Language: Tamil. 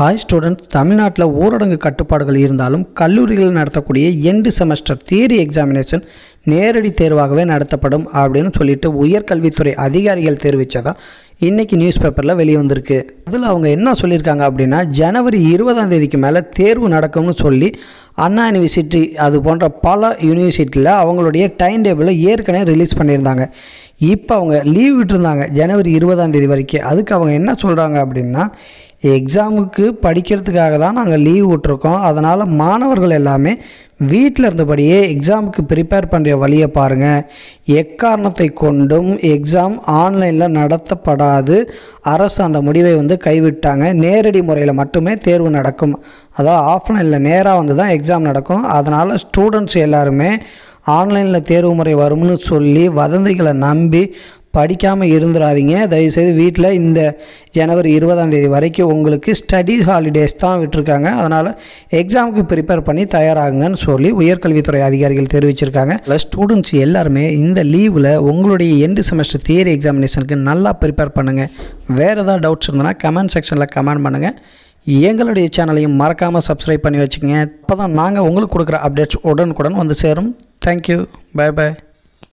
ஹாய் ஸ்டூடெண்ட்ஸ் தமிழ்நாட்டில் ஊரடங்கு கட்டுப்பாடுகள் இருந்தாலும் கல்லூரிகளில் நடத்தக்கூடிய எண்டு செமஸ்டர் தியரி எக்ஸாமினேஷன் நேரடி தேர்வாகவே நடத்தப்படும் அப்படின்னு சொல்லிட்டு உயர்கல்வித்துறை அதிகாரிகள் தெரிவித்ததா இன்றைக்கி நியூஸ் பேப்பரில் வெளியே வந்திருக்கு அதில் அவங்க என்ன சொல்லியிருக்காங்க அப்படின்னா ஜனவரி இருபதாம் தேதிக்கு மேலே தேர்வு நடக்கும்னு சொல்லி அண்ணா யூனிவர்சிட்டி அது போன்ற பல யூனிவர்சிட்டியில் அவங்களுடைய டைம் டேபிளை ஏற்கனவே ரிலீஸ் பண்ணியிருந்தாங்க இப்போ அவங்க லீவ் விட்டுருந்தாங்க ஜனவரி இருபதாம் தேதி வரைக்கும் அதுக்கு அவங்க என்ன சொல்கிறாங்க அப்படின்னா எக்ஸாமுக்கு படிக்கிறதுக்காக தான் நாங்கள் லீவ் விட்ருக்கோம் அதனால் மாணவர்கள் எல்லாமே வீட்டில் இருந்தபடியே எக்ஸாமுக்கு ப்ரிப்பேர் பண்ணுற வழியை பாருங்கள் எக்காரணத்தை கொண்டும் எக்ஸாம் ஆன்லைனில் நடத்தப்படாது அரசு அந்த முடிவை வந்து கைவிட்டாங்க நேரடி முறையில் மட்டுமே தேர்வு நடக்கும் அதாவது ஆஃப்லைனில் நேராக வந்து தான் எக்ஸாம் நடக்கும் அதனால் ஸ்டூடெண்ட்ஸ் எல்லாருமே ஆன்லைனில் தேர்வு முறை வரும்னு சொல்லி வதந்திகளை நம்பி படிக்காமல் இருந்துடாதீங்க தயவுசெய்து வீட்டில் இந்த ஜனவரி இருபதாம் தேதி வரைக்கும் உங்களுக்கு ஸ்டடி ஹாலிடேஸ் தான் விட்டுருக்காங்க அதனால் எக்ஸாமுக்கு ப்ரிப்பேர் பண்ணி தயாராகுங்கன்னு சொல்லி உயர்கல்வித்துறை அதிகாரிகள் தெரிவிச்சிருக்காங்க ப்ளஸ் ஸ்டூடெண்ட்ஸ் எல்லாருமே இந்த லீவில் உங்களுடைய எண்டு செமஸ்டர் தியரி எக்ஸாமினேஷனுக்கு நல்லா ப்ரிப்பேர் பண்ணுங்கள் வேறு ஏதாவது டவுட்ஸ் இருந்ததுன்னா கமெண்ட் செக்ஷனில் கமெண்ட் பண்ணுங்கள் எங்களுடைய சேனலையும் மறக்காமல் சப்ஸ்கிரைப் பண்ணி வச்சுக்கோங்க இப்போ தான் நாங்கள் உங்களுக்கு கொடுக்குற அப்டேட்ஸ் உடனுக்குடன் வந்து சேரும் Thank you. Bye bye.